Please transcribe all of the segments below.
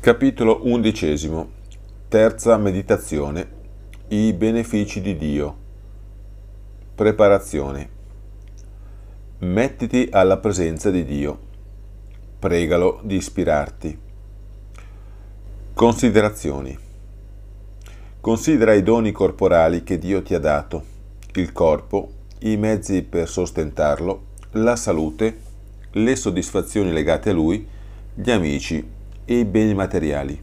Capitolo undicesimo. Terza meditazione I benefici di Dio Preparazione Mettiti alla presenza di Dio. Pregalo di ispirarti. Considerazioni Considera i doni corporali che Dio ti ha dato, il corpo, i mezzi per sostentarlo, la salute, le soddisfazioni legate a lui, gli amici e i beni materiali.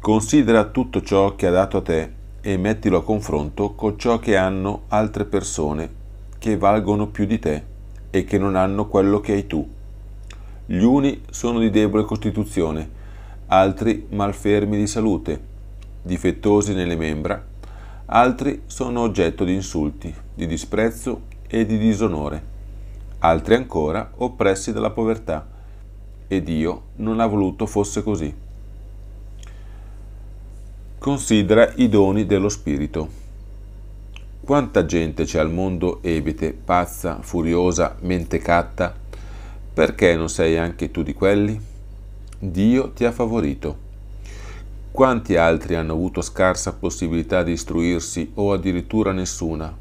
Considera tutto ciò che ha dato a te e mettilo a confronto con ciò che hanno altre persone che valgono più di te e che non hanno quello che hai tu. Gli uni sono di debole costituzione, altri malfermi di salute, difettosi nelle membra, altri sono oggetto di insulti, di disprezzo e di disonore, altri ancora oppressi dalla povertà e Dio non ha voluto fosse così. Considera i doni dello Spirito. Quanta gente c'è al mondo ebete, pazza, furiosa, mentecatta? Perché non sei anche tu di quelli? Dio ti ha favorito. Quanti altri hanno avuto scarsa possibilità di istruirsi o addirittura nessuna?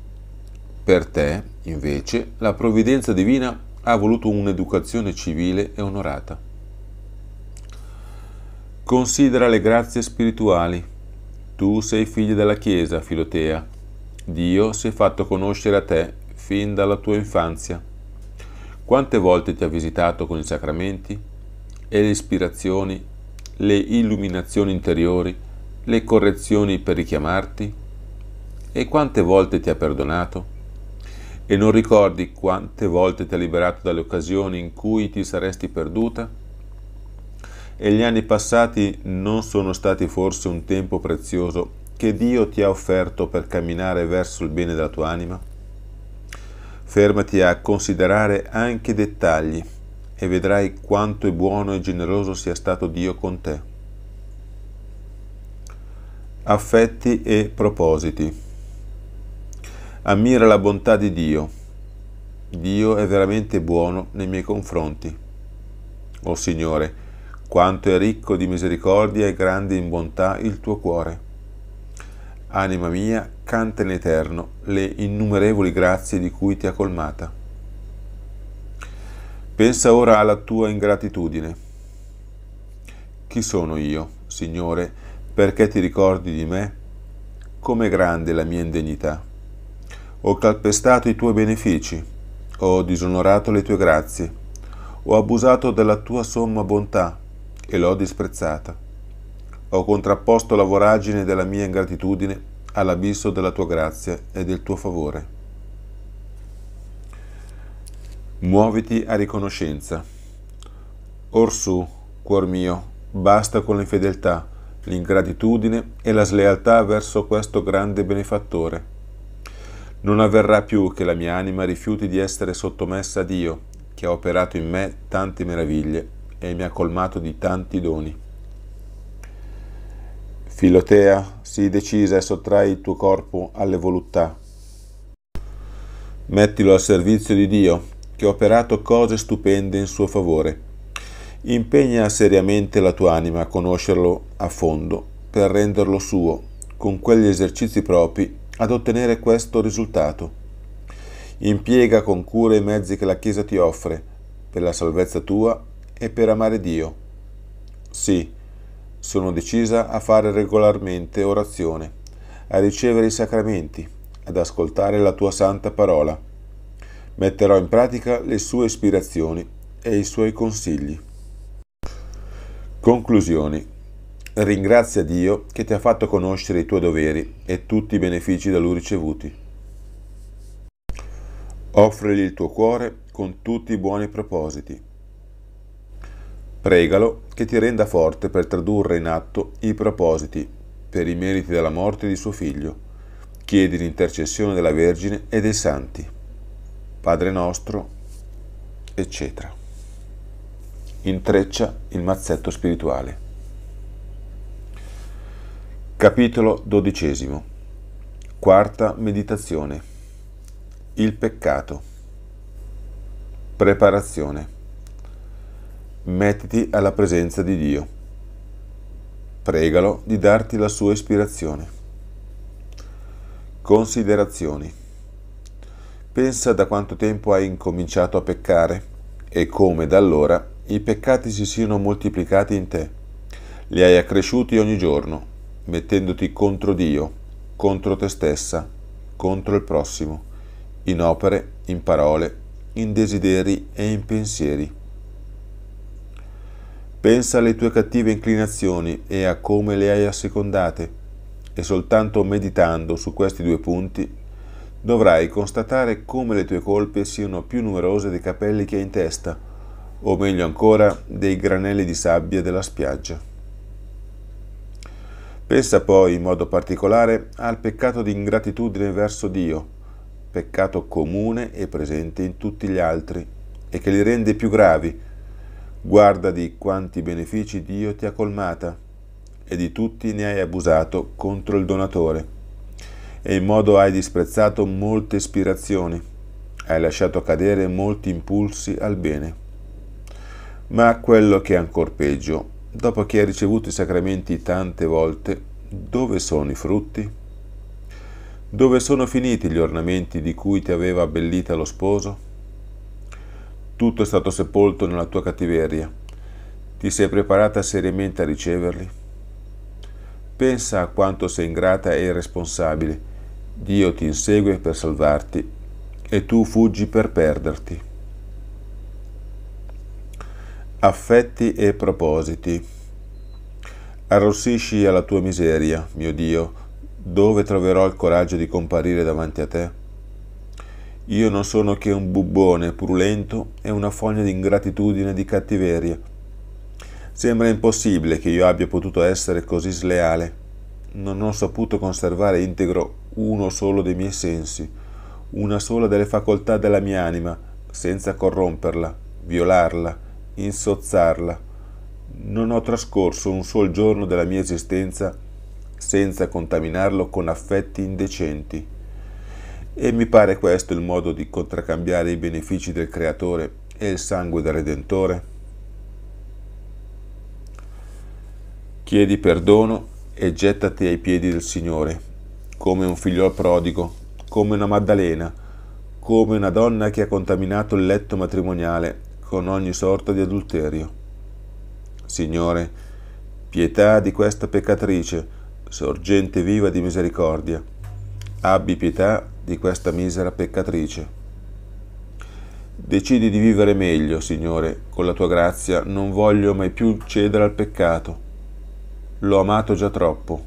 Per te, invece, la provvidenza divina ha voluto un'educazione civile e onorata. Considera le grazie spirituali. Tu sei figlio della Chiesa, Filotea. Dio si è fatto conoscere a te fin dalla tua infanzia. Quante volte ti ha visitato con i sacramenti e le ispirazioni, le illuminazioni interiori, le correzioni per richiamarti? E quante volte ti ha perdonato? E non ricordi quante volte ti ha liberato dalle occasioni in cui ti saresti perduta? e gli anni passati non sono stati forse un tempo prezioso che Dio ti ha offerto per camminare verso il bene della tua anima? Fermati a considerare anche i dettagli e vedrai quanto è buono e generoso sia stato Dio con te. Affetti e propositi. Ammira la bontà di Dio. Dio è veramente buono nei miei confronti. O oh Signore, quanto è ricco di misericordia e grande in bontà il tuo cuore. Anima mia, canta in eterno le innumerevoli grazie di cui ti ha colmata. Pensa ora alla tua ingratitudine. Chi sono io, Signore, perché ti ricordi di me? Com'è grande la mia indegnità. Ho calpestato i tuoi benefici, ho disonorato le tue grazie, ho abusato della tua somma bontà e l'ho disprezzata. Ho contrapposto la voragine della mia ingratitudine all'abisso della tua grazia e del tuo favore. Muoviti a riconoscenza. Orsù, cuor mio, basta con l'infedeltà, l'ingratitudine e la slealtà verso questo grande benefattore. Non avverrà più che la mia anima rifiuti di essere sottomessa a Dio, che ha operato in me tante meraviglie e mi ha colmato di tanti doni. Filotea, sii decisa e sottrai il tuo corpo alle voluttà. Mettilo al servizio di Dio, che ha operato cose stupende in suo favore. Impegna seriamente la tua anima a conoscerlo a fondo, per renderlo suo, con quegli esercizi propri, ad ottenere questo risultato. Impiega con cura i mezzi che la Chiesa ti offre, per la salvezza tua e per amare Dio. Sì, sono decisa a fare regolarmente orazione, a ricevere i sacramenti, ad ascoltare la tua santa parola. Metterò in pratica le sue ispirazioni e i suoi consigli. Conclusioni. Ringrazia Dio che ti ha fatto conoscere i tuoi doveri e tutti i benefici da lui ricevuti. Offrili il tuo cuore con tutti i buoni propositi Pregalo che ti renda forte per tradurre in atto i propositi per i meriti della morte di suo figlio. Chiedi l'intercessione della Vergine e dei santi. Padre nostro, eccetera. Intreccia il mazzetto spirituale. Capitolo XII. Quarta meditazione. Il peccato. Preparazione mettiti alla presenza di Dio. Pregalo di darti la sua ispirazione. Considerazioni. Pensa da quanto tempo hai incominciato a peccare e come da allora i peccati si siano moltiplicati in te. Li hai accresciuti ogni giorno, mettendoti contro Dio, contro te stessa, contro il prossimo, in opere, in parole, in desideri e in pensieri Pensa alle tue cattive inclinazioni e a come le hai assecondate e soltanto meditando su questi due punti dovrai constatare come le tue colpe siano più numerose dei capelli che hai in testa, o meglio ancora dei granelli di sabbia della spiaggia. Pensa poi in modo particolare al peccato di ingratitudine verso Dio, peccato comune e presente in tutti gli altri, e che li rende più gravi, Guarda di quanti benefici Dio ti ha colmata e di tutti ne hai abusato contro il donatore. E in modo hai disprezzato molte ispirazioni, hai lasciato cadere molti impulsi al bene. Ma quello che è ancor peggio, dopo che hai ricevuto i sacramenti tante volte, dove sono i frutti? Dove sono finiti gli ornamenti di cui ti aveva abbellita lo sposo? tutto è stato sepolto nella tua cattiveria. Ti sei preparata seriamente a riceverli? Pensa a quanto sei ingrata e irresponsabile. Dio ti insegue per salvarti e tu fuggi per perderti. Affetti e propositi. Arrossisci alla tua miseria, mio Dio, dove troverò il coraggio di comparire davanti a te? Io non sono che un bubbone purulento e una fogna di ingratitudine e di cattiveria. Sembra impossibile che io abbia potuto essere così sleale. Non ho saputo conservare integro uno solo dei miei sensi, una sola delle facoltà della mia anima, senza corromperla, violarla, insozzarla. Non ho trascorso un sol giorno della mia esistenza senza contaminarlo con affetti indecenti. E mi pare questo il modo di contraccambiare i benefici del Creatore e il sangue del Redentore? Chiedi perdono e gettati ai piedi del Signore, come un figliol prodigo, come una Maddalena, come una donna che ha contaminato il letto matrimoniale con ogni sorta di adulterio. Signore, pietà di questa peccatrice, sorgente viva di misericordia. Abbi pietà di questa misera peccatrice. Decidi di vivere meglio, Signore, con la tua grazia non voglio mai più cedere al peccato. L'ho amato già troppo.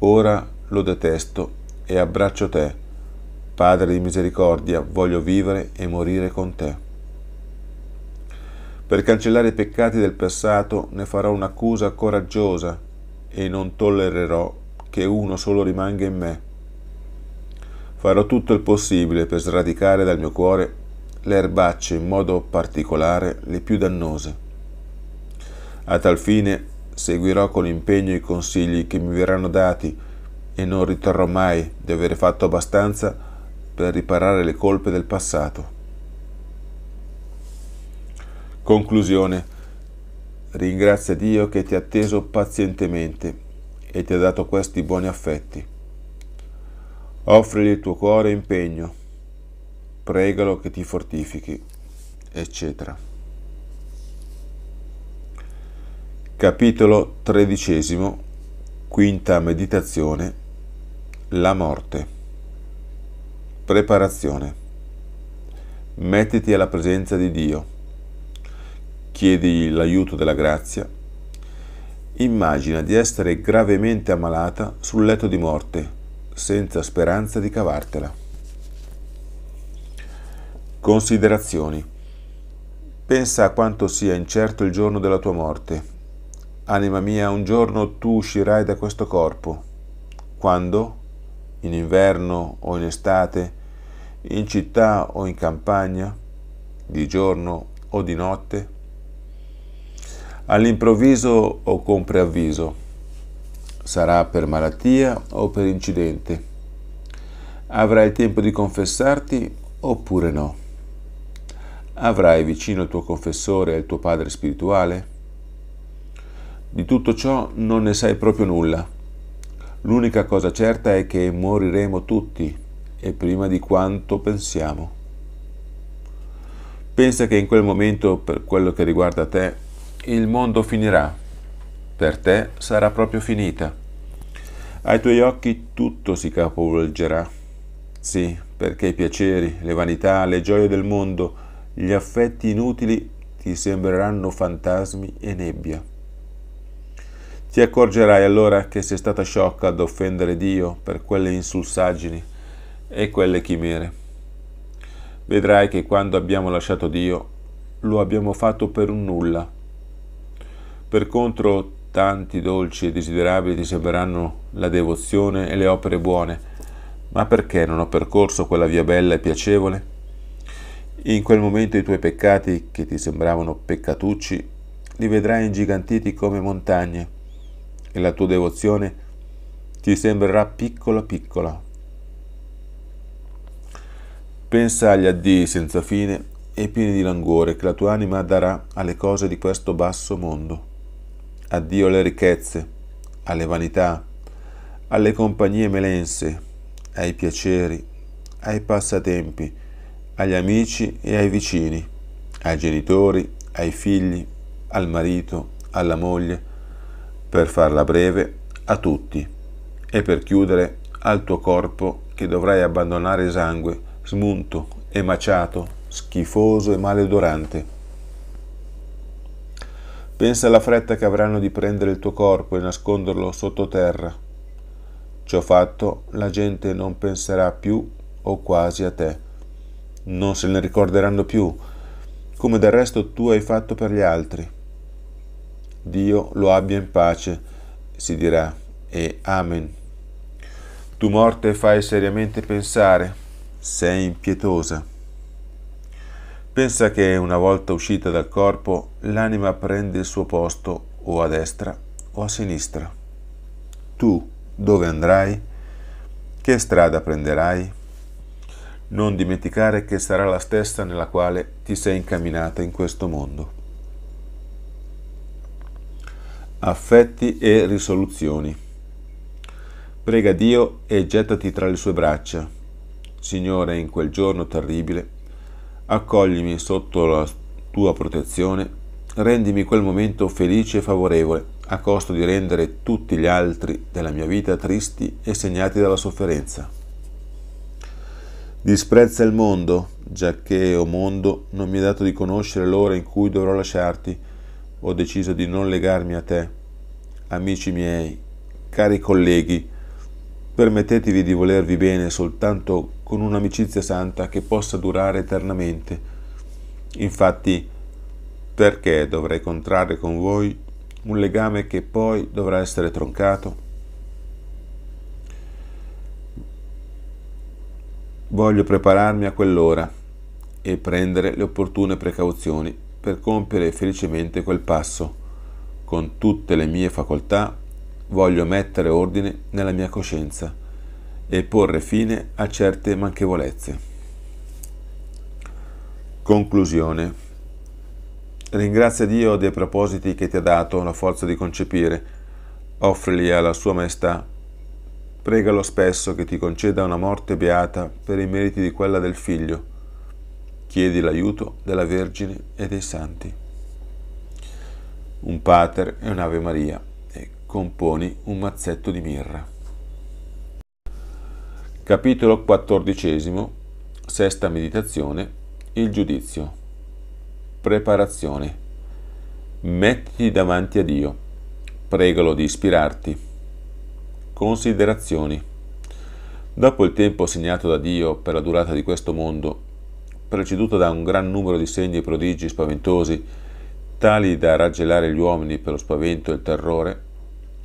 Ora lo detesto e abbraccio te. Padre di misericordia, voglio vivere e morire con te. Per cancellare i peccati del passato ne farò un'accusa coraggiosa e non tollererò che uno solo rimanga in me. Farò tutto il possibile per sradicare dal mio cuore le erbacce, in modo particolare le più dannose. A tal fine seguirò con impegno i consigli che mi verranno dati e non riterrò mai di aver fatto abbastanza per riparare le colpe del passato. Conclusione. Ringrazia Dio che ti ha atteso pazientemente e ti ha dato questi buoni affetti. Offrili il tuo cuore impegno, pregalo che ti fortifichi, eccetera. Capitolo tredicesimo, quinta meditazione, la morte. Preparazione. Mettiti alla presenza di Dio, chiedi l'aiuto della grazia, immagina di essere gravemente ammalata sul letto di morte senza speranza di cavartela. Considerazioni. Pensa a quanto sia incerto il giorno della tua morte. Anima mia, un giorno tu uscirai da questo corpo. Quando? In inverno o in estate? In città o in campagna? Di giorno o di notte? All'improvviso o con preavviso? sarà per malattia o per incidente. Avrai tempo di confessarti oppure no? Avrai vicino il tuo confessore e il tuo padre spirituale? Di tutto ciò non ne sai proprio nulla. L'unica cosa certa è che moriremo tutti e prima di quanto pensiamo. Pensa che in quel momento, per quello che riguarda te, il mondo finirà per te sarà proprio finita. Ai tuoi occhi tutto si capovolgerà. Sì, perché i piaceri, le vanità, le gioie del mondo, gli affetti inutili ti sembreranno fantasmi e nebbia. Ti accorgerai allora che sei stata sciocca ad offendere Dio per quelle insulsaggini e quelle chimere. Vedrai che quando abbiamo lasciato Dio lo abbiamo fatto per un nulla. Per contro tanti dolci e desiderabili ti sembreranno la devozione e le opere buone, ma perché non ho percorso quella via bella e piacevole? In quel momento i tuoi peccati, che ti sembravano peccatucci, li vedrai ingigantiti come montagne e la tua devozione ti sembrerà piccola piccola. Pensa agli addii senza fine e pieni di languore che la tua anima darà alle cose di questo basso mondo addio alle ricchezze, alle vanità, alle compagnie melense, ai piaceri, ai passatempi, agli amici e ai vicini, ai genitori, ai figli, al marito, alla moglie, per farla breve, a tutti, e per chiudere al tuo corpo che dovrai abbandonare sangue, smunto emaciato, schifoso e maleodorante. Pensa alla fretta che avranno di prendere il tuo corpo e nasconderlo sottoterra. Ciò fatto, la gente non penserà più o quasi a te. Non se ne ricorderanno più, come del resto tu hai fatto per gli altri. Dio lo abbia in pace, si dirà, e Amen. Tu morte fai seriamente pensare, sei impietosa. Pensa che una volta uscita dal corpo, l'anima prende il suo posto o a destra o a sinistra. Tu dove andrai? Che strada prenderai? Non dimenticare che sarà la stessa nella quale ti sei incamminata in questo mondo. Affetti e risoluzioni. Prega Dio e gettati tra le sue braccia. Signore, in quel giorno terribile, accoglimi sotto la tua protezione, rendimi quel momento felice e favorevole, a costo di rendere tutti gli altri della mia vita tristi e segnati dalla sofferenza. Disprezza il mondo, giacché, o oh mondo, non mi è dato di conoscere l'ora in cui dovrò lasciarti, ho deciso di non legarmi a te. Amici miei, cari colleghi, permettetevi di volervi bene soltanto con un'amicizia santa che possa durare eternamente. Infatti, perché dovrei contrarre con voi un legame che poi dovrà essere troncato? Voglio prepararmi a quell'ora e prendere le opportune precauzioni per compiere felicemente quel passo. Con tutte le mie facoltà voglio mettere ordine nella mia coscienza e porre fine a certe manchevolezze. Conclusione. Ringrazia Dio dei propositi che ti ha dato la forza di concepire. Offrili alla Sua Maestà. Pregalo spesso che ti conceda una morte beata per i meriti di quella del figlio. Chiedi l'aiuto della Vergine e dei Santi. Un Pater e un'Ave Maria e componi un mazzetto di mirra. Capitolo XIV, sesta meditazione, il giudizio. Preparazione. Mettiti davanti a Dio, pregalo di ispirarti. Considerazioni. Dopo il tempo segnato da Dio per la durata di questo mondo, preceduto da un gran numero di segni e prodigi spaventosi, tali da raggelare gli uomini per lo spavento e il terrore,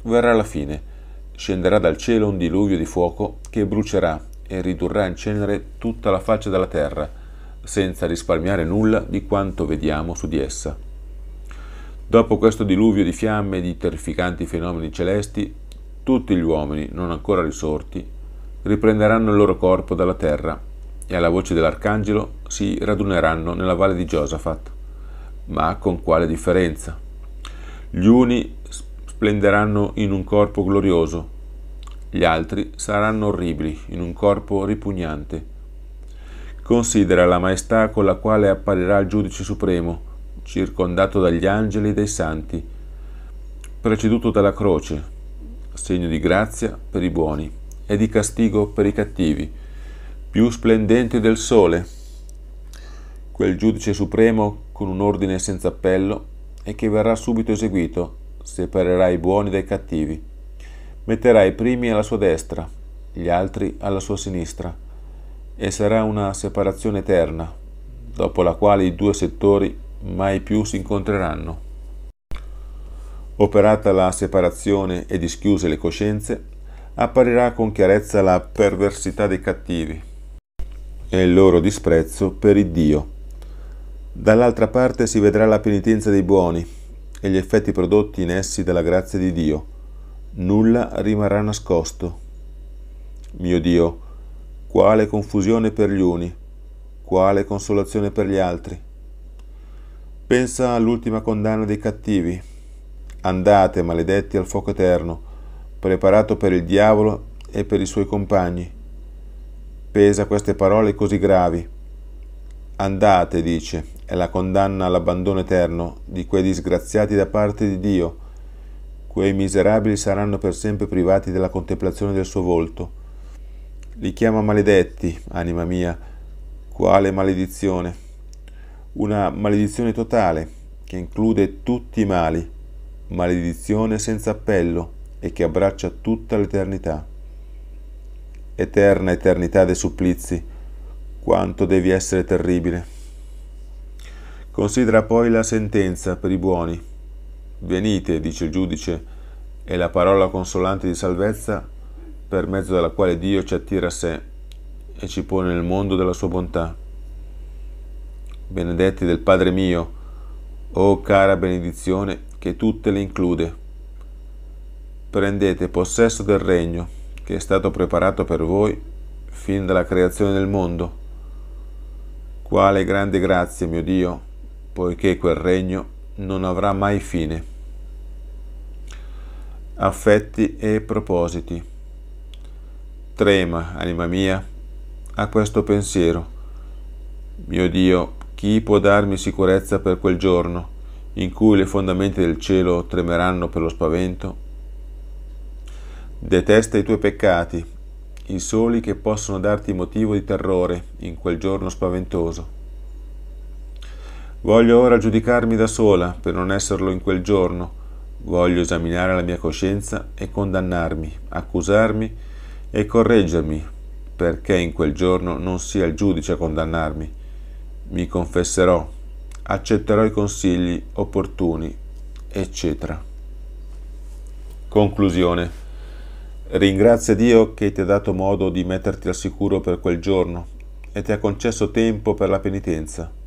verrà la fine scenderà dal cielo un diluvio di fuoco che brucerà e ridurrà in cenere tutta la faccia della terra, senza risparmiare nulla di quanto vediamo su di essa. Dopo questo diluvio di fiamme e di terrificanti fenomeni celesti, tutti gli uomini, non ancora risorti, riprenderanno il loro corpo dalla terra e alla voce dell'arcangelo si raduneranno nella valle di Josafat. Ma con quale differenza? Gli uni splenderanno in un corpo glorioso, gli altri saranno orribili in un corpo ripugnante. Considera la maestà con la quale apparirà il giudice supremo, circondato dagli angeli e dai santi, preceduto dalla croce, segno di grazia per i buoni e di castigo per i cattivi, più splendente del sole. Quel giudice supremo con un ordine senza appello e che verrà subito eseguito separerà i buoni dai cattivi, metterà i primi alla sua destra, gli altri alla sua sinistra, e sarà una separazione eterna, dopo la quale i due settori mai più si incontreranno. Operata la separazione e dischiuse le coscienze, apparirà con chiarezza la perversità dei cattivi e il loro disprezzo per il Dio. Dall'altra parte si vedrà la penitenza dei buoni, e gli effetti prodotti in essi dalla grazia di Dio. Nulla rimarrà nascosto. Mio Dio, quale confusione per gli uni, quale consolazione per gli altri. Pensa all'ultima condanna dei cattivi. Andate, maledetti, al fuoco eterno, preparato per il diavolo e per i suoi compagni. Pesa queste parole così gravi. Andate, dice, è la condanna all'abbandono eterno di quei disgraziati da parte di Dio. Quei miserabili saranno per sempre privati della contemplazione del suo volto. Li chiama maledetti, anima mia, quale maledizione. Una maledizione totale che include tutti i mali, maledizione senza appello e che abbraccia tutta l'eternità. Eterna eternità dei supplizi, quanto devi essere terribile. Considera poi la sentenza per i buoni. Venite, dice il giudice, è la parola consolante di salvezza per mezzo della quale Dio ci attira a sé e ci pone nel mondo della sua bontà. Benedetti del Padre mio, o oh cara benedizione che tutte le include. Prendete possesso del regno che è stato preparato per voi fin dalla creazione del mondo. Quale grande grazia, mio Dio, poiché quel regno non avrà mai fine. Affetti e propositi. Trema, anima mia, a questo pensiero. Mio Dio, chi può darmi sicurezza per quel giorno in cui le fondamenta del cielo tremeranno per lo spavento? Detesta i tuoi peccati, i soli che possono darti motivo di terrore in quel giorno spaventoso Voglio ora giudicarmi da sola per non esserlo in quel giorno. Voglio esaminare la mia coscienza e condannarmi, accusarmi e correggermi, perché in quel giorno non sia il giudice a condannarmi. Mi confesserò, accetterò i consigli opportuni, eccetera. Conclusione. Ringrazia Dio che ti ha dato modo di metterti al sicuro per quel giorno e ti ha concesso tempo per la penitenza.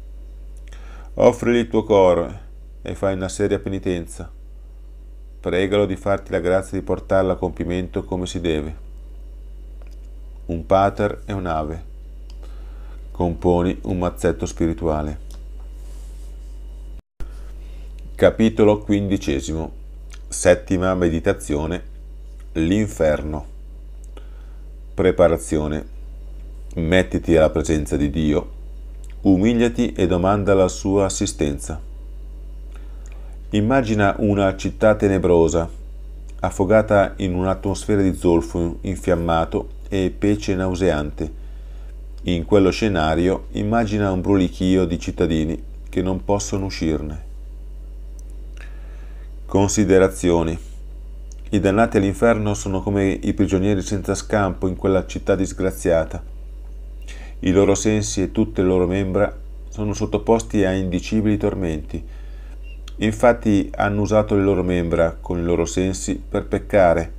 Offrili il tuo cuore e fai una seria penitenza. Pregalo di farti la grazia di portarla a compimento come si deve. Un pater e un'ave. Componi un mazzetto spirituale. Capitolo quindicesimo. Settima meditazione. L'inferno. Preparazione. Mettiti alla presenza di Dio Umiliati e domanda la sua assistenza. Immagina una città tenebrosa, affogata in un'atmosfera di zolfo infiammato e pece nauseante. In quello scenario immagina un brulichio di cittadini che non possono uscirne. Considerazioni. I dannati all'inferno sono come i prigionieri senza scampo in quella città disgraziata i loro sensi e tutte le loro membra sono sottoposti a indicibili tormenti. Infatti hanno usato le loro membra con i loro sensi per peccare.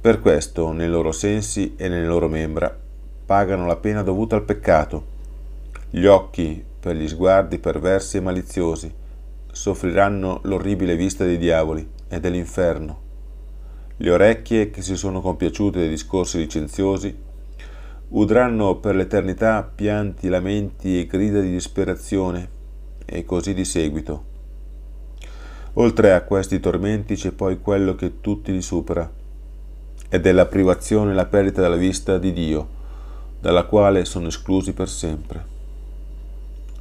Per questo nei loro sensi e nelle loro membra pagano la pena dovuta al peccato. Gli occhi per gli sguardi perversi e maliziosi soffriranno l'orribile vista dei diavoli e dell'inferno. Le orecchie che si sono compiaciute dei discorsi licenziosi udranno per l'eternità pianti, lamenti e grida di disperazione, e così di seguito. Oltre a questi tormenti c'è poi quello che tutti li supera, ed è la privazione e la perdita della vista di Dio, dalla quale sono esclusi per sempre.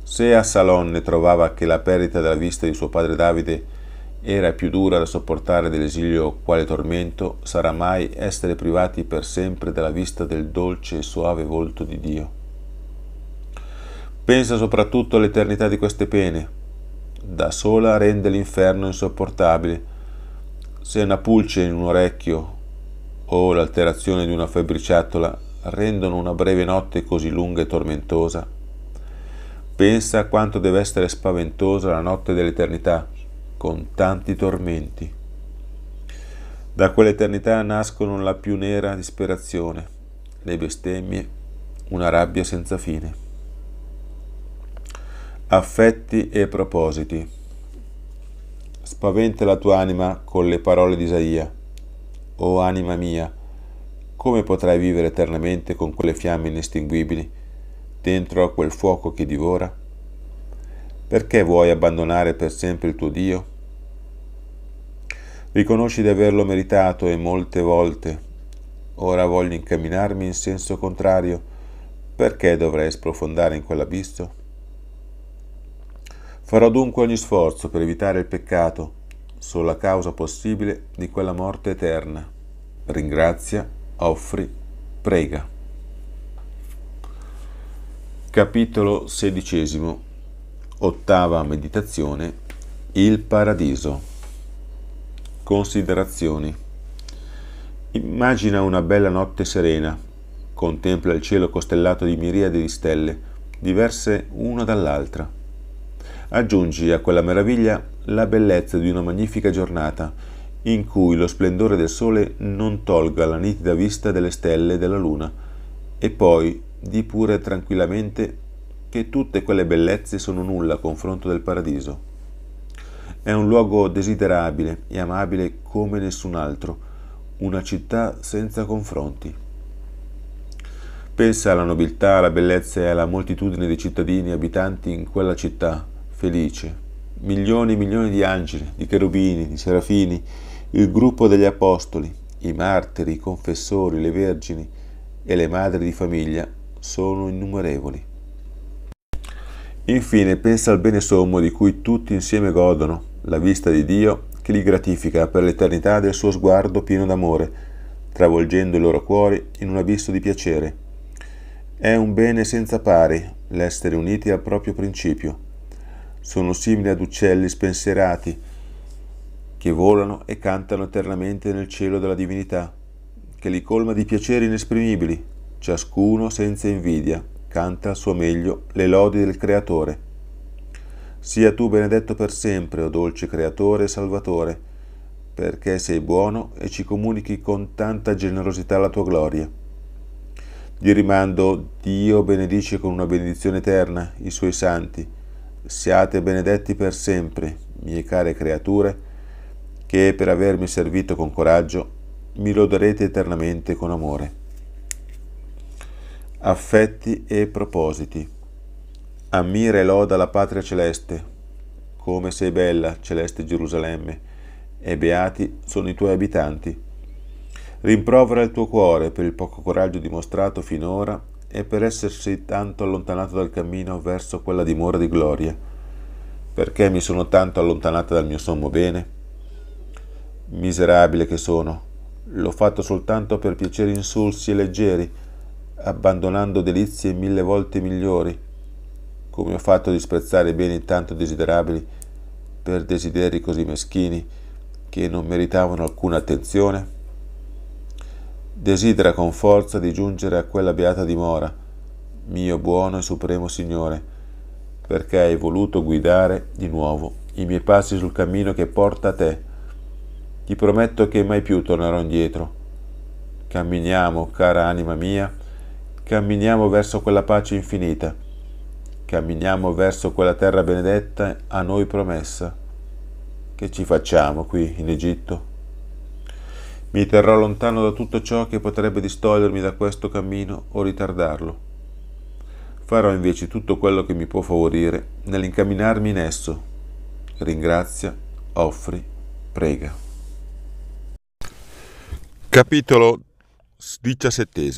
Se a Salonne trovava che la perdita della vista di suo padre Davide era più dura da sopportare dell'esilio quale tormento sarà mai essere privati per sempre della vista del dolce e soave volto di Dio. Pensa soprattutto all'eternità di queste pene. Da sola rende l'inferno insopportabile. Se una pulce in un orecchio o l'alterazione di una febbriciatola rendono una breve notte così lunga e tormentosa, pensa a quanto deve essere spaventosa la notte dell'eternità con tanti tormenti. Da quell'eternità nascono la più nera disperazione, le bestemmie, una rabbia senza fine. Affetti e propositi. Spaventa la tua anima con le parole di Isaia. O anima mia, come potrai vivere eternamente con quelle fiamme inestinguibili, dentro a quel fuoco che divora? Perché vuoi abbandonare per sempre il tuo Dio? Riconosci di averlo meritato e molte volte. Ora voglio incamminarmi in senso contrario. Perché dovrei sprofondare in quell'abisso? Farò dunque ogni sforzo per evitare il peccato, sola causa possibile di quella morte eterna. Ringrazia, offri, prega. Capitolo XVI Ottava meditazione Il paradiso Considerazioni. Immagina una bella notte serena. Contempla il cielo costellato di miriadi di stelle, diverse una dall'altra. Aggiungi a quella meraviglia la bellezza di una magnifica giornata, in cui lo splendore del sole non tolga la nitida vista delle stelle e della luna, e poi di pure tranquillamente che tutte quelle bellezze sono nulla a confronto del paradiso. È un luogo desiderabile e amabile come nessun altro, una città senza confronti. Pensa alla nobiltà, alla bellezza e alla moltitudine di cittadini abitanti in quella città, felice. Milioni e milioni di angeli, di cherubini, di serafini, il gruppo degli apostoli, i martiri, i confessori, le vergini e le madri di famiglia sono innumerevoli. Infine pensa al bene sommo di cui tutti insieme godono la vista di Dio che li gratifica per l'eternità del suo sguardo pieno d'amore, travolgendo i loro cuori in un abisso di piacere. È un bene senza pari l'essere uniti al proprio principio. Sono simili ad uccelli spensierati che volano e cantano eternamente nel cielo della divinità, che li colma di piaceri inesprimibili, ciascuno senza invidia, canta al suo meglio le lodi del Creatore. Sia tu benedetto per sempre, o dolce Creatore e Salvatore, perché sei buono e ci comunichi con tanta generosità la tua gloria. Gli rimando, Dio benedice con una benedizione eterna i suoi santi. Siate benedetti per sempre, mie care creature, che per avermi servito con coraggio mi loderete eternamente con amore. Affetti e propositi ammira e loda la patria celeste, come sei bella, celeste Gerusalemme, e beati sono i tuoi abitanti. Rimprovera il tuo cuore per il poco coraggio dimostrato finora e per essersi tanto allontanato dal cammino verso quella dimora di gloria. Perché mi sono tanto allontanata dal mio sommo bene? Miserabile che sono, l'ho fatto soltanto per piaceri insulsi e leggeri, abbandonando delizie mille volte migliori come ho fatto a disprezzare i beni tanto desiderabili per desideri così meschini che non meritavano alcuna attenzione? Desidera con forza di giungere a quella beata dimora, mio buono e supremo Signore, perché hai voluto guidare di nuovo i miei passi sul cammino che porta a te. Ti prometto che mai più tornerò indietro. Camminiamo, cara anima mia, camminiamo verso quella pace infinita camminiamo verso quella terra benedetta a noi promessa. Che ci facciamo qui in Egitto? Mi terrò lontano da tutto ciò che potrebbe distogliermi da questo cammino o ritardarlo. Farò invece tutto quello che mi può favorire nell'incamminarmi in esso. Ringrazia, offri, prega. Capitolo 17.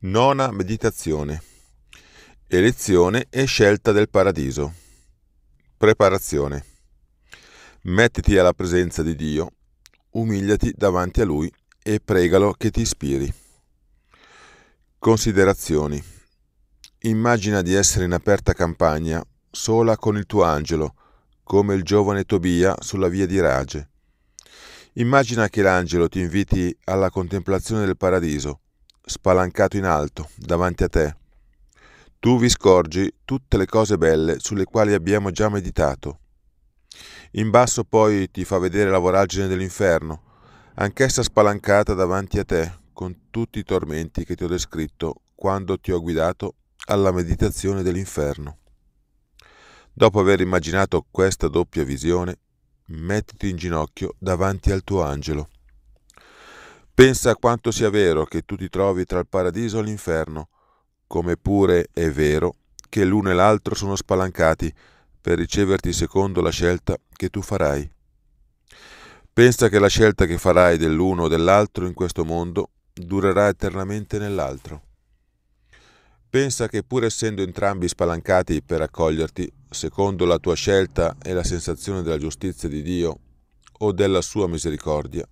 Nona meditazione Elezione e scelta del paradiso. Preparazione. Mettiti alla presenza di Dio, umiliati davanti a Lui e pregalo che ti ispiri. Considerazioni. Immagina di essere in aperta campagna, sola con il tuo angelo, come il giovane Tobia sulla via di Rage. Immagina che l'angelo ti inviti alla contemplazione del paradiso, spalancato in alto, davanti a te tu vi scorgi tutte le cose belle sulle quali abbiamo già meditato. In basso poi ti fa vedere la voragine dell'inferno, anch'essa spalancata davanti a te, con tutti i tormenti che ti ho descritto quando ti ho guidato alla meditazione dell'inferno. Dopo aver immaginato questa doppia visione, mettiti in ginocchio davanti al tuo angelo. Pensa a quanto sia vero che tu ti trovi tra il paradiso e l'inferno, come pure è vero che l'uno e l'altro sono spalancati per riceverti secondo la scelta che tu farai. Pensa che la scelta che farai dell'uno o dell'altro in questo mondo durerà eternamente nell'altro. Pensa che pur essendo entrambi spalancati per accoglierti, secondo la tua scelta e la sensazione della giustizia di Dio o della sua misericordia,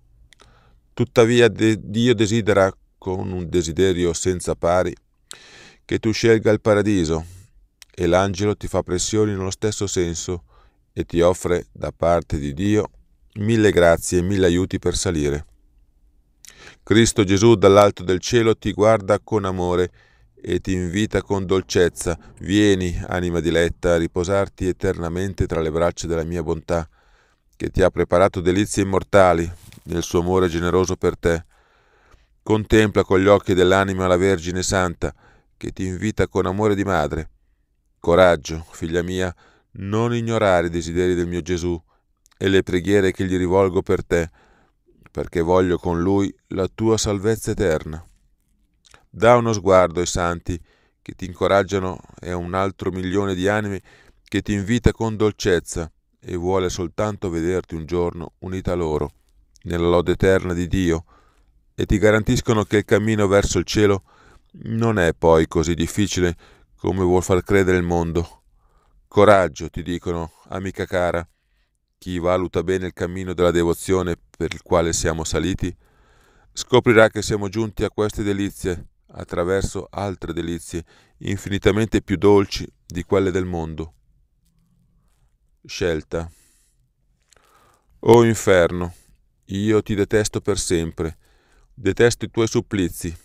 tuttavia Dio desidera con un desiderio senza pari che tu scelga il paradiso e l'angelo ti fa pressioni nello stesso senso e ti offre da parte di Dio mille grazie e mille aiuti per salire. Cristo Gesù dall'alto del cielo ti guarda con amore e ti invita con dolcezza, vieni, anima diletta, a riposarti eternamente tra le braccia della mia bontà, che ti ha preparato delizie immortali nel suo amore generoso per te. Contempla con gli occhi dell'anima la Vergine Santa, che ti invita con amore di madre. Coraggio, figlia mia, non ignorare i desideri del mio Gesù e le preghiere che gli rivolgo per te, perché voglio con lui la tua salvezza eterna. Da uno sguardo ai santi che ti incoraggiano e a un altro milione di anime che ti invita con dolcezza e vuole soltanto vederti un giorno unita loro, nella lode eterna di Dio, e ti garantiscono che il cammino verso il cielo è non è poi così difficile come vuol far credere il mondo. Coraggio, ti dicono, amica cara. Chi valuta bene il cammino della devozione per il quale siamo saliti, scoprirà che siamo giunti a queste delizie attraverso altre delizie infinitamente più dolci di quelle del mondo. Scelta. O inferno, io ti detesto per sempre, detesto i tuoi supplizi,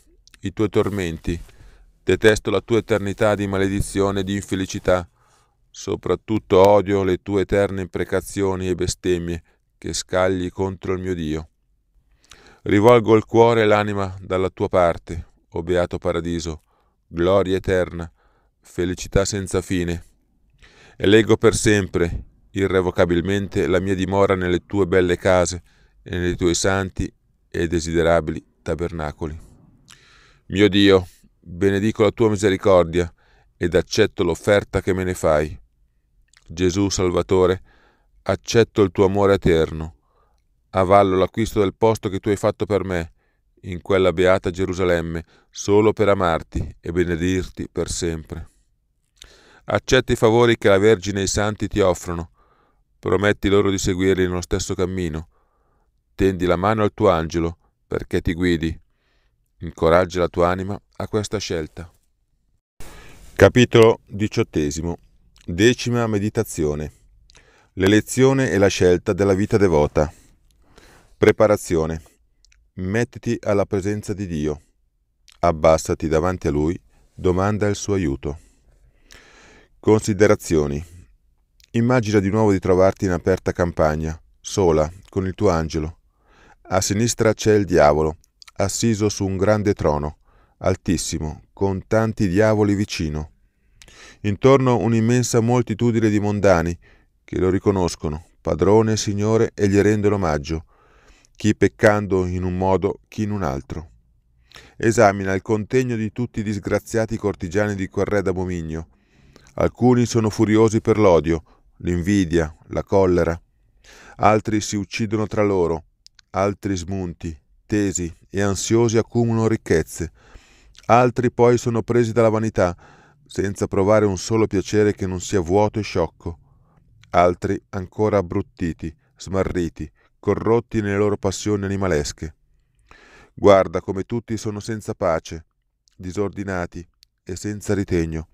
i tuoi tormenti. Detesto la tua eternità di maledizione e di infelicità. Soprattutto odio le tue eterne imprecazioni e bestemmie che scagli contro il mio Dio. Rivolgo il cuore e l'anima dalla tua parte, o oh beato paradiso, gloria eterna, felicità senza fine. E leggo per sempre, irrevocabilmente, la mia dimora nelle tue belle case e nei tuoi santi e desiderabili tabernacoli. Mio Dio, benedico la tua misericordia ed accetto l'offerta che me ne fai. Gesù Salvatore, accetto il tuo amore eterno. Avallo l'acquisto del posto che tu hai fatto per me in quella beata Gerusalemme, solo per amarti e benedirti per sempre. Accetta i favori che la Vergine e i Santi ti offrono. Prometti loro di seguirli nello stesso cammino. Tendi la mano al tuo angelo perché ti guidi Incoraggia la tua anima a questa scelta. Capitolo XVIII. Decima meditazione. L'elezione e la scelta della vita devota. Preparazione. Mettiti alla presenza di Dio. Abbassati davanti a Lui, domanda il suo aiuto. Considerazioni. Immagina di nuovo di trovarti in aperta campagna, sola, con il tuo angelo. A sinistra c'è il diavolo, assiso su un grande trono, altissimo, con tanti diavoli vicino. Intorno un'immensa moltitudine di mondani che lo riconoscono, padrone e signore, e gli rendono omaggio, chi peccando in un modo, chi in un altro. Esamina il contegno di tutti i disgraziati cortigiani di quel re d'abominio. Alcuni sono furiosi per l'odio, l'invidia, la collera. Altri si uccidono tra loro, altri smunti, tesi e ansiosi accumulano ricchezze, altri poi sono presi dalla vanità, senza provare un solo piacere che non sia vuoto e sciocco, altri ancora abbruttiti, smarriti, corrotti nelle loro passioni animalesche. Guarda come tutti sono senza pace, disordinati e senza ritegno.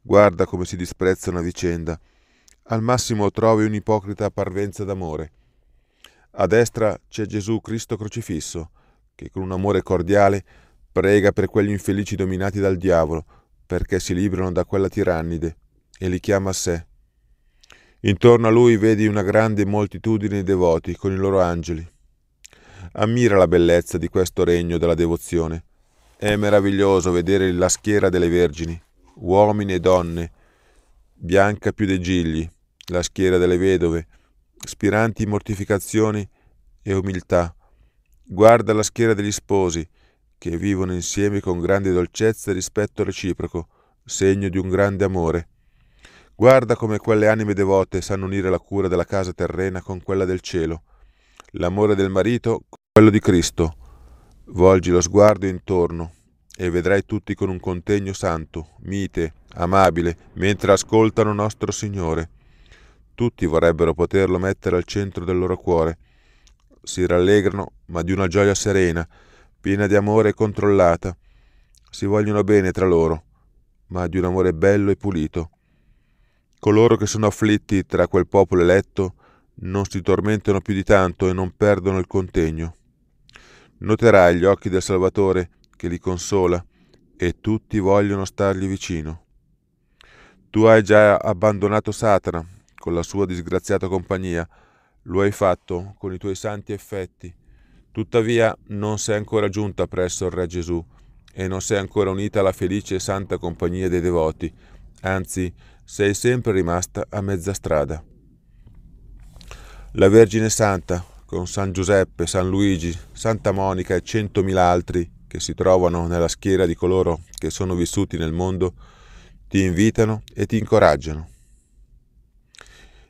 Guarda come si disprezzano a vicenda. Al massimo trovi un'ipocrita parvenza d'amore. A destra c'è Gesù Cristo crocifisso, che con un amore cordiale prega per quegli infelici dominati dal diavolo, perché si liberano da quella tirannide, e li chiama a sé. Intorno a lui vedi una grande moltitudine di devoti con i loro angeli. Ammira la bellezza di questo regno della devozione. È meraviglioso vedere la schiera delle vergini, uomini e donne, bianca più dei gigli, la schiera delle vedove, spiranti mortificazioni e umiltà. Guarda la schiera degli sposi, che vivono insieme con grande dolcezza e rispetto reciproco, segno di un grande amore. Guarda come quelle anime devote sanno unire la cura della casa terrena con quella del cielo, l'amore del marito con quello di Cristo. Volgi lo sguardo intorno e vedrai tutti con un contegno santo, mite, amabile, mentre ascoltano nostro Signore. Tutti vorrebbero poterlo mettere al centro del loro cuore. Si rallegrano, ma di una gioia serena, piena di amore e controllata. Si vogliono bene tra loro, ma di un amore bello e pulito. Coloro che sono afflitti tra quel popolo eletto non si tormentano più di tanto e non perdono il contegno. Noterai gli occhi del Salvatore che li consola e tutti vogliono stargli vicino. Tu hai già abbandonato Satana, con la sua disgraziata compagnia. Lo hai fatto con i tuoi santi effetti. Tuttavia non sei ancora giunta presso il Re Gesù e non sei ancora unita alla felice e santa compagnia dei devoti, anzi sei sempre rimasta a mezza strada. La Vergine Santa, con San Giuseppe, San Luigi, Santa Monica e centomila altri che si trovano nella schiera di coloro che sono vissuti nel mondo, ti invitano e ti incoraggiano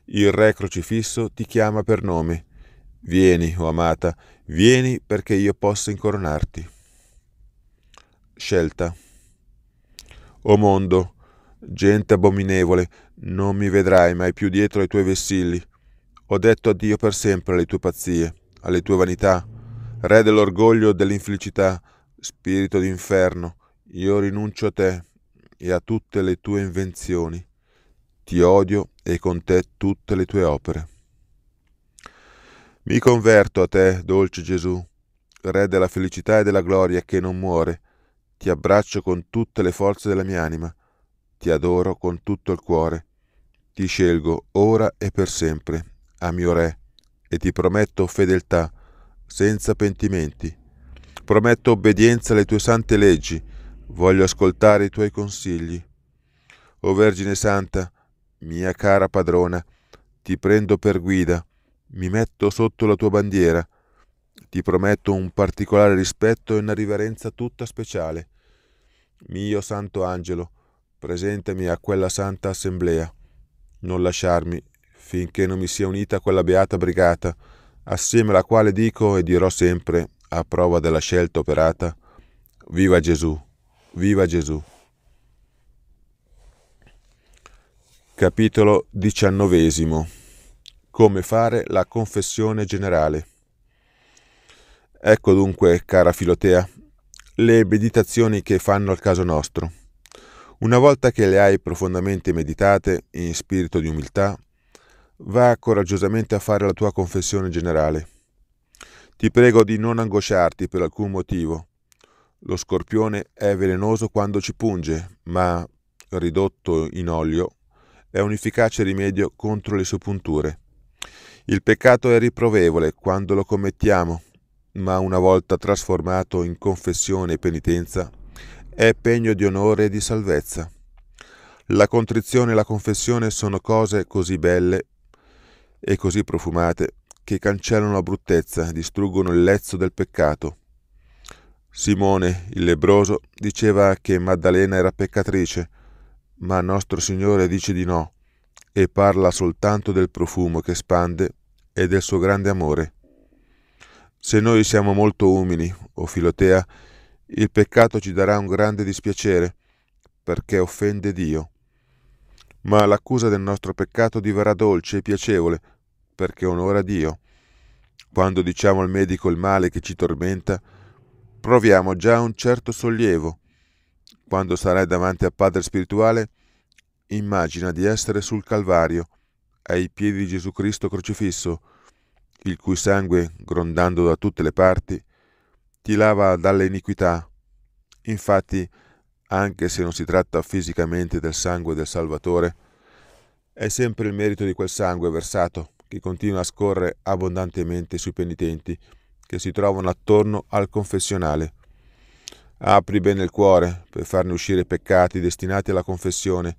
il Re crocifisso ti chiama per nome. Vieni, o oh amata, vieni perché io possa incoronarti. Scelta. O mondo, gente abominevole, non mi vedrai mai più dietro ai tuoi vessilli. Ho detto addio per sempre alle tue pazzie, alle tue vanità. Re dell'orgoglio e dell'infelicità, spirito d'inferno, io rinuncio a te e a tutte le tue invenzioni. Ti odio e con te tutte le tue opere. Mi converto a te, dolce Gesù, Re della felicità e della gloria che non muore, ti abbraccio con tutte le forze della mia anima, ti adoro con tutto il cuore, ti scelgo ora e per sempre, a mio Re, e ti prometto fedeltà, senza pentimenti. Prometto obbedienza alle tue sante leggi, voglio ascoltare i tuoi consigli. O Vergine Santa, mia cara padrona, ti prendo per guida, mi metto sotto la tua bandiera, ti prometto un particolare rispetto e una riverenza tutta speciale. Mio santo angelo, presentami a quella santa assemblea. Non lasciarmi finché non mi sia unita quella beata brigata, assieme alla quale dico e dirò sempre, a prova della scelta operata, viva Gesù, viva Gesù. Capitolo XIX Come fare la confessione generale Ecco dunque, cara Filotea, le meditazioni che fanno al caso nostro. Una volta che le hai profondamente meditate, in spirito di umiltà, va coraggiosamente a fare la tua confessione generale. Ti prego di non angosciarti per alcun motivo. Lo scorpione è velenoso quando ci punge, ma ridotto in olio è un efficace rimedio contro le sue punture. Il peccato è riprovevole quando lo commettiamo, ma una volta trasformato in confessione e penitenza, è pegno di onore e di salvezza. La contrizione e la confessione sono cose così belle e così profumate che cancellano la bruttezza, distruggono il lezzo del peccato. Simone, il lebroso, diceva che Maddalena era peccatrice, ma nostro Signore dice di no e parla soltanto del profumo che spande e del suo grande amore. Se noi siamo molto umili, o Filotea, il peccato ci darà un grande dispiacere, perché offende Dio. Ma l'accusa del nostro peccato diverrà dolce e piacevole, perché onora Dio. Quando diciamo al medico il male che ci tormenta, proviamo già un certo sollievo quando sarai davanti al Padre spirituale, immagina di essere sul Calvario, ai piedi di Gesù Cristo crocifisso, il cui sangue, grondando da tutte le parti, ti lava dalle iniquità. Infatti, anche se non si tratta fisicamente del sangue del Salvatore, è sempre il merito di quel sangue versato che continua a scorrere abbondantemente sui penitenti che si trovano attorno al confessionale. Apri bene il cuore per farne uscire peccati destinati alla confessione.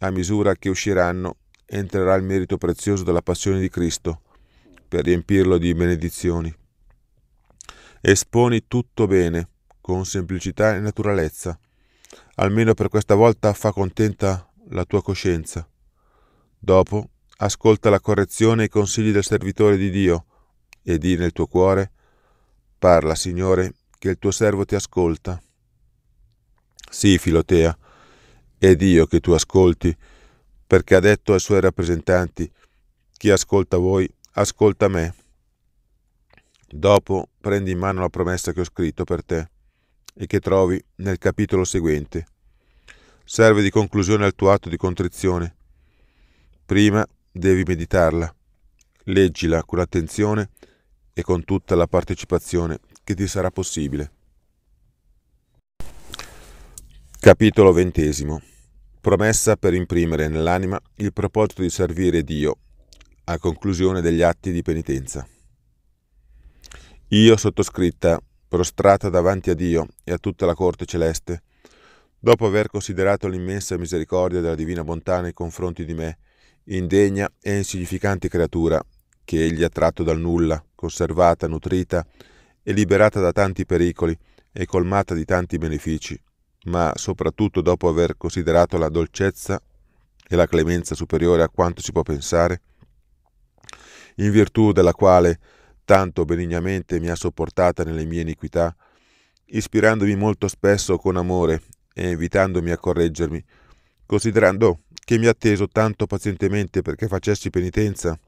A misura che usciranno, entrerà il merito prezioso della passione di Cristo per riempirlo di benedizioni. Esponi tutto bene, con semplicità e naturalezza. Almeno per questa volta fa contenta la tua coscienza. Dopo, ascolta la correzione e i consigli del servitore di Dio e di nel tuo cuore, parla, Signore, che il tuo servo ti ascolta. Sì, Filotea, è Dio che tu ascolti, perché ha detto ai suoi rappresentanti, chi ascolta voi, ascolta me. Dopo prendi in mano la promessa che ho scritto per te e che trovi nel capitolo seguente. Serve di conclusione al tuo atto di contrizione. Prima devi meditarla, leggila con attenzione e con tutta la partecipazione che ti sarà possibile. Capitolo XX Promessa per imprimere nell'anima il proposito di servire Dio a conclusione degli atti di penitenza. Io sottoscritta, prostrata davanti a Dio e a tutta la corte celeste, dopo aver considerato l'immensa misericordia della divina bontà nei confronti di me, indegna e insignificante creatura che egli ha tratto dal nulla, conservata, nutrita è liberata da tanti pericoli e colmata di tanti benefici, ma soprattutto dopo aver considerato la dolcezza e la clemenza superiore a quanto si può pensare, in virtù della quale tanto benignamente mi ha sopportata nelle mie iniquità, ispirandomi molto spesso con amore e invitandomi a correggermi, considerando che mi ha atteso tanto pazientemente perché facessi penitenza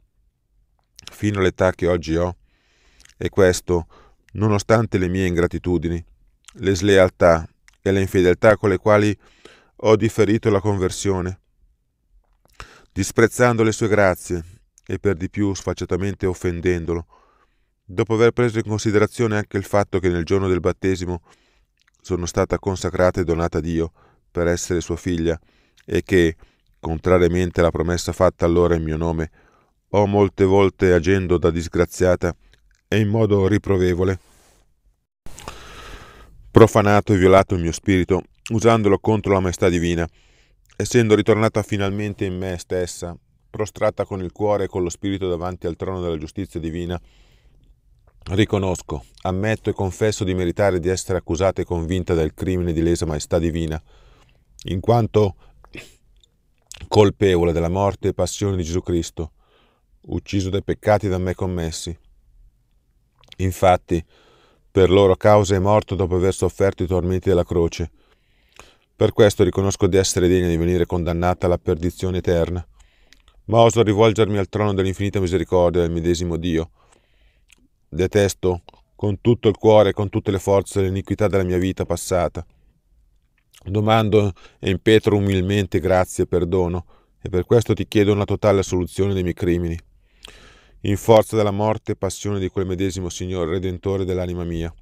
fino all'età che oggi ho, e questo nonostante le mie ingratitudini, le slealtà e le infedeltà con le quali ho differito la conversione, disprezzando le sue grazie e per di più sfacciatamente offendendolo, dopo aver preso in considerazione anche il fatto che nel giorno del battesimo sono stata consacrata e donata a Dio per essere sua figlia e che, contrariamente alla promessa fatta allora in mio nome, ho molte volte agendo da disgraziata e in modo riprovevole. Profanato e violato il mio spirito, usandolo contro la maestà divina, essendo ritornata finalmente in me stessa, prostrata con il cuore e con lo spirito davanti al trono della giustizia divina, riconosco, ammetto e confesso di meritare di essere accusata e convinta del crimine di lesa maestà divina, in quanto colpevole della morte e passione di Gesù Cristo, ucciso dai peccati da me commessi, Infatti, per loro causa è morto dopo aver sofferto i tormenti della croce. Per questo riconosco di essere degna di venire condannata alla perdizione eterna. Ma oso rivolgermi al trono dell'infinita misericordia del medesimo Dio. Detesto con tutto il cuore e con tutte le forze l'iniquità della mia vita passata. Domando e impetro umilmente grazie e perdono, e per questo ti chiedo una totale assoluzione dei miei crimini in forza della morte e passione di quel medesimo Signore Redentore dell'anima mia.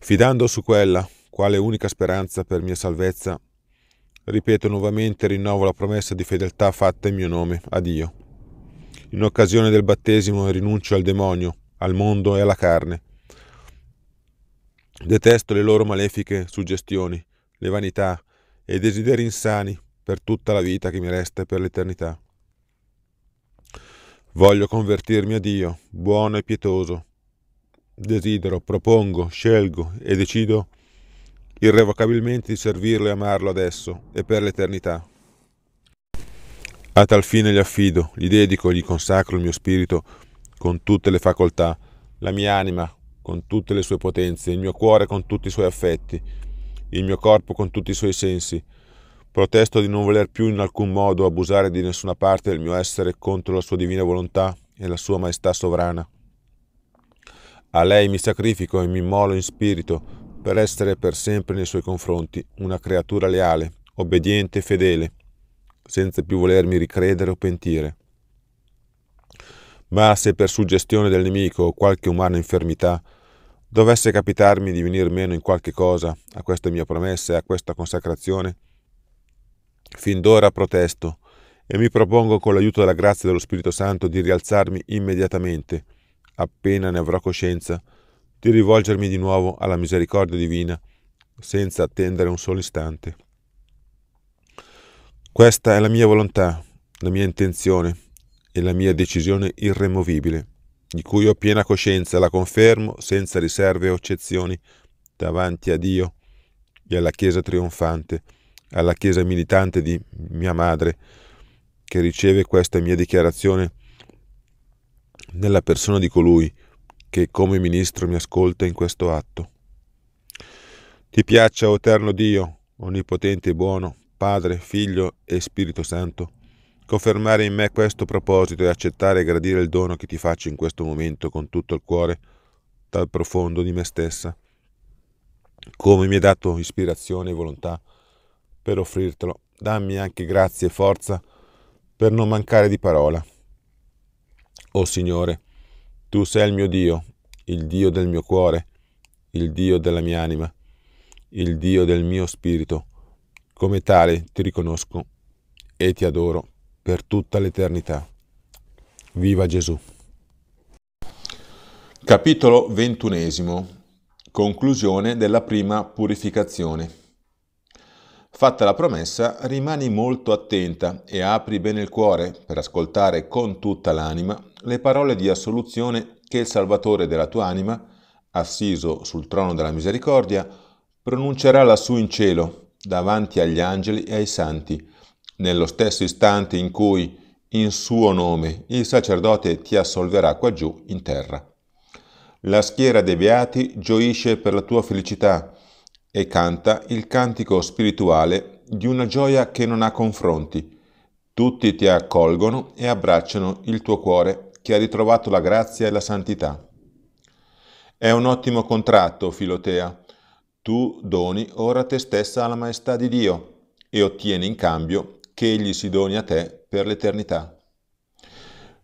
Fidando su quella, quale unica speranza per mia salvezza, ripeto nuovamente e rinnovo la promessa di fedeltà fatta in mio nome a Dio. In occasione del battesimo rinuncio al demonio, al mondo e alla carne. Detesto le loro malefiche suggestioni, le vanità e i desideri insani per tutta la vita che mi resta e per l'eternità. Voglio convertirmi a Dio, buono e pietoso. Desidero, propongo, scelgo e decido irrevocabilmente di servirlo e amarlo adesso e per l'eternità. A tal fine gli affido, gli dedico, e gli consacro il mio spirito con tutte le facoltà, la mia anima con tutte le sue potenze, il mio cuore con tutti i suoi affetti, il mio corpo con tutti i suoi sensi, Protesto di non voler più in alcun modo abusare di nessuna parte del mio essere contro la sua divina volontà e la sua maestà sovrana. A lei mi sacrifico e mi immolo in spirito per essere per sempre nei suoi confronti una creatura leale, obbediente e fedele, senza più volermi ricredere o pentire. Ma se per suggestione del nemico o qualche umana infermità dovesse capitarmi di venir meno in qualche cosa a questa mia promessa e a questa consacrazione, Fin d'ora protesto e mi propongo con l'aiuto della grazia dello Spirito Santo di rialzarmi immediatamente, appena ne avrò coscienza, di rivolgermi di nuovo alla misericordia divina, senza attendere un solo istante. Questa è la mia volontà, la mia intenzione e la mia decisione irremovibile, di cui ho piena coscienza e la confermo senza riserve o eccezioni davanti a Dio e alla Chiesa trionfante alla chiesa militante di mia madre, che riceve questa mia dichiarazione nella persona di colui che come ministro mi ascolta in questo atto. Ti piaccia, o eterno Dio, onnipotente e buono, Padre, Figlio e Spirito Santo, confermare in me questo proposito e accettare e gradire il dono che ti faccio in questo momento con tutto il cuore, dal profondo di me stessa, come mi hai dato ispirazione e volontà per offrirtelo. Dammi anche grazia e forza per non mancare di parola. O oh Signore, tu sei il mio Dio, il Dio del mio cuore, il Dio della mia anima, il Dio del mio spirito. Come tale ti riconosco e ti adoro per tutta l'eternità. Viva Gesù. Capitolo ventunesimo. Conclusione della prima purificazione. Fatta la promessa, rimani molto attenta e apri bene il cuore per ascoltare con tutta l'anima le parole di assoluzione che il Salvatore della tua anima, assiso sul trono della misericordia, pronuncerà lassù in cielo, davanti agli angeli e ai santi, nello stesso istante in cui, in suo nome, il sacerdote ti assolverà quaggiù in terra. La schiera dei beati gioisce per la tua felicità, e canta il cantico spirituale di una gioia che non ha confronti. Tutti ti accolgono e abbracciano il tuo cuore che ha ritrovato la grazia e la santità. È un ottimo contratto, Filotea. Tu doni ora te stessa alla maestà di Dio e ottieni in cambio che egli si doni a te per l'eternità.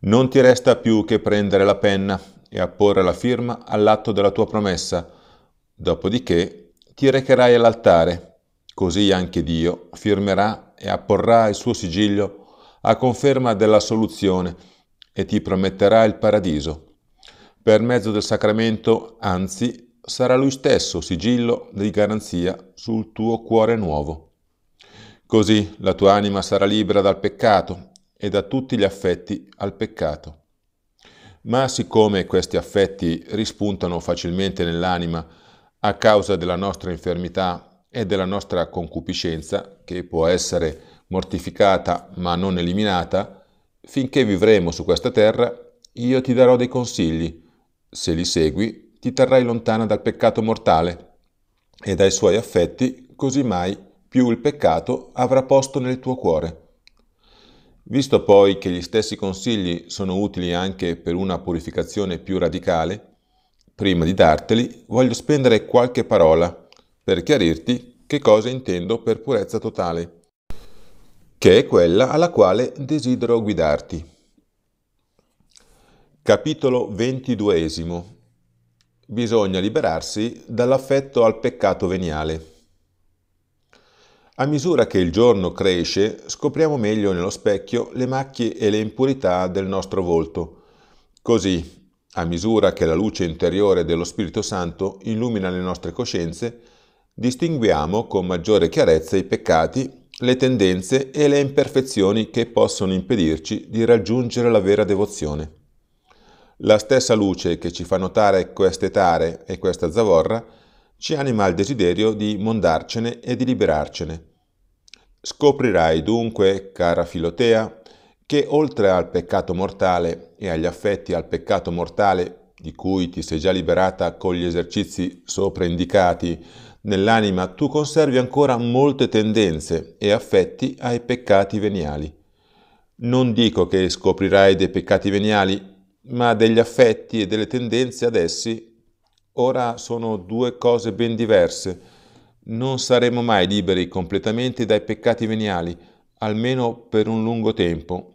Non ti resta più che prendere la penna e apporre la firma all'atto della tua promessa, dopodiché ti recherai all'altare, così anche Dio firmerà e apporrà il suo sigillo a conferma della soluzione e ti prometterà il paradiso. Per mezzo del sacramento, anzi, sarà lui stesso sigillo di garanzia sul tuo cuore nuovo. Così la tua anima sarà libera dal peccato e da tutti gli affetti al peccato. Ma siccome questi affetti rispuntano facilmente nell'anima, a causa della nostra infermità e della nostra concupiscenza, che può essere mortificata ma non eliminata, finché vivremo su questa terra, io ti darò dei consigli. Se li segui, ti terrai lontana dal peccato mortale e dai suoi affetti, così mai più il peccato avrà posto nel tuo cuore. Visto poi che gli stessi consigli sono utili anche per una purificazione più radicale, prima di darteli, voglio spendere qualche parola per chiarirti che cosa intendo per purezza totale, che è quella alla quale desidero guidarti. Capitolo XXII. Bisogna liberarsi dall'affetto al peccato veniale. A misura che il giorno cresce, scopriamo meglio nello specchio le macchie e le impurità del nostro volto. Così, a misura che la luce interiore dello Spirito Santo illumina le nostre coscienze, distinguiamo con maggiore chiarezza i peccati, le tendenze e le imperfezioni che possono impedirci di raggiungere la vera devozione. La stessa luce che ci fa notare queste tare e questa zavorra ci anima al desiderio di mondarcene e di liberarcene. Scoprirai dunque, cara Filotea, che oltre al peccato mortale e agli affetti al peccato mortale di cui ti sei già liberata con gli esercizi sopra indicati, nell'anima tu conservi ancora molte tendenze e affetti ai peccati veniali. Non dico che scoprirai dei peccati veniali, ma degli affetti e delle tendenze ad essi ora sono due cose ben diverse. Non saremo mai liberi completamente dai peccati veniali, almeno per un lungo tempo,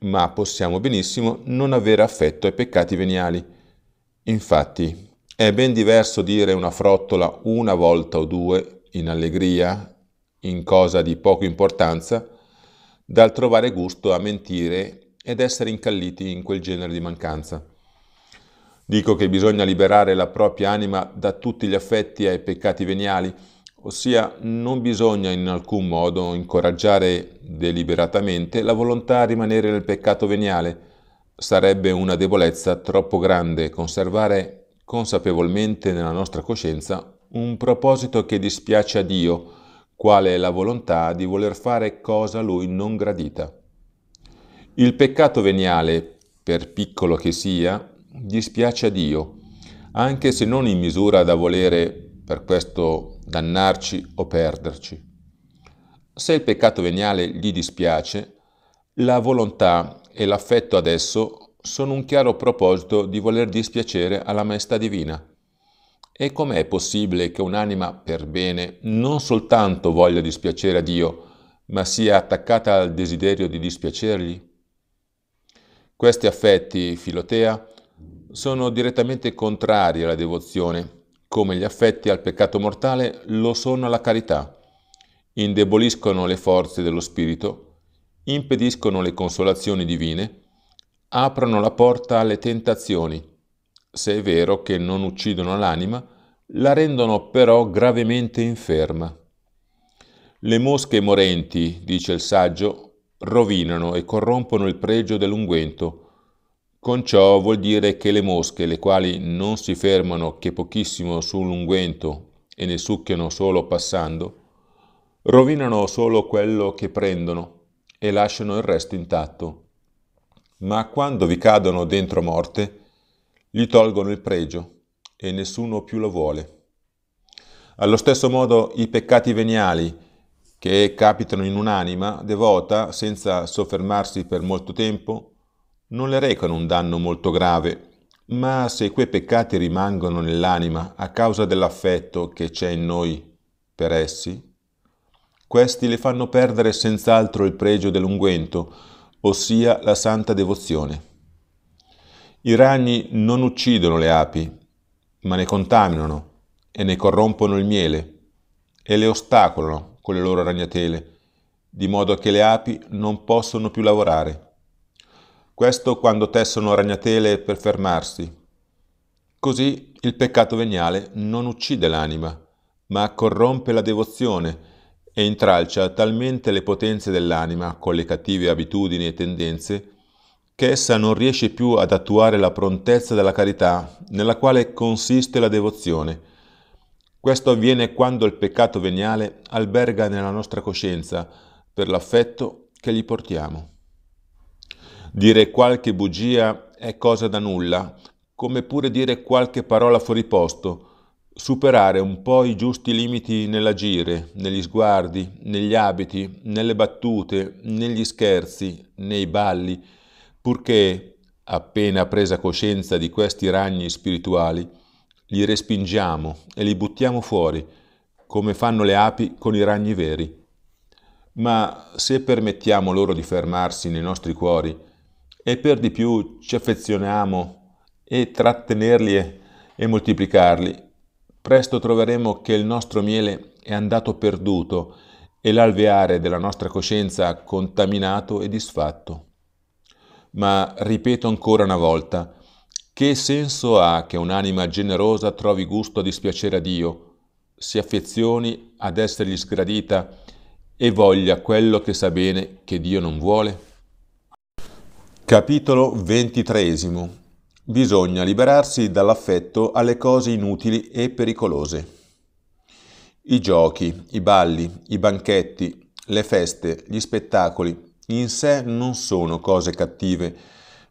ma possiamo benissimo non avere affetto ai peccati veniali. Infatti, è ben diverso dire una frottola una volta o due in allegria, in cosa di poca importanza, dal trovare gusto a mentire ed essere incalliti in quel genere di mancanza. Dico che bisogna liberare la propria anima da tutti gli affetti ai peccati veniali, ossia non bisogna in alcun modo incoraggiare deliberatamente la volontà a rimanere nel peccato veniale. Sarebbe una debolezza troppo grande conservare consapevolmente nella nostra coscienza un proposito che dispiace a Dio, quale la volontà di voler fare cosa a Lui non gradita. Il peccato veniale, per piccolo che sia, dispiace a Dio, anche se non in misura da volere per questo dannarci o perderci. Se il peccato veniale gli dispiace, la volontà e l'affetto ad esso sono un chiaro proposito di voler dispiacere alla maestà divina. E com'è possibile che un'anima per bene non soltanto voglia dispiacere a Dio, ma sia attaccata al desiderio di dispiacergli? Questi affetti, Filotea, sono direttamente contrari alla devozione come gli affetti al peccato mortale lo sono alla carità, indeboliscono le forze dello spirito, impediscono le consolazioni divine, aprono la porta alle tentazioni, se è vero che non uccidono l'anima, la rendono però gravemente inferma. Le mosche morenti, dice il saggio, rovinano e corrompono il pregio dell'unguento, con ciò vuol dire che le mosche, le quali non si fermano che pochissimo sull'unguento e ne succhiano solo passando, rovinano solo quello che prendono e lasciano il resto intatto. Ma quando vi cadono dentro morte, gli tolgono il pregio e nessuno più lo vuole. Allo stesso modo i peccati veniali, che capitano in un'anima devota senza soffermarsi per molto tempo, non le recano un danno molto grave, ma se quei peccati rimangono nell'anima a causa dell'affetto che c'è in noi per essi, questi le fanno perdere senz'altro il pregio dell'unguento, ossia la santa devozione. I ragni non uccidono le api, ma ne contaminano e ne corrompono il miele e le ostacolano con le loro ragnatele, di modo che le api non possono più lavorare questo quando tessono ragnatele per fermarsi. Così il peccato veniale non uccide l'anima, ma corrompe la devozione e intralcia talmente le potenze dell'anima con le cattive abitudini e tendenze che essa non riesce più ad attuare la prontezza della carità nella quale consiste la devozione. Questo avviene quando il peccato veniale alberga nella nostra coscienza per l'affetto che gli portiamo. Dire qualche bugia è cosa da nulla, come pure dire qualche parola fuori posto, superare un po' i giusti limiti nell'agire, negli sguardi, negli abiti, nelle battute, negli scherzi, nei balli, purché, appena presa coscienza di questi ragni spirituali, li respingiamo e li buttiamo fuori, come fanno le api con i ragni veri. Ma se permettiamo loro di fermarsi nei nostri cuori, e per di più ci affezioniamo e trattenerli e moltiplicarli. Presto troveremo che il nostro miele è andato perduto e l'alveare della nostra coscienza contaminato e disfatto. Ma ripeto ancora una volta, che senso ha che un'anima generosa trovi gusto a dispiacere a Dio, si affezioni ad essergli sgradita e voglia quello che sa bene che Dio non vuole? Capitolo XXIII Bisogna liberarsi dall'affetto alle cose inutili e pericolose. I giochi, i balli, i banchetti, le feste, gli spettacoli in sé non sono cose cattive,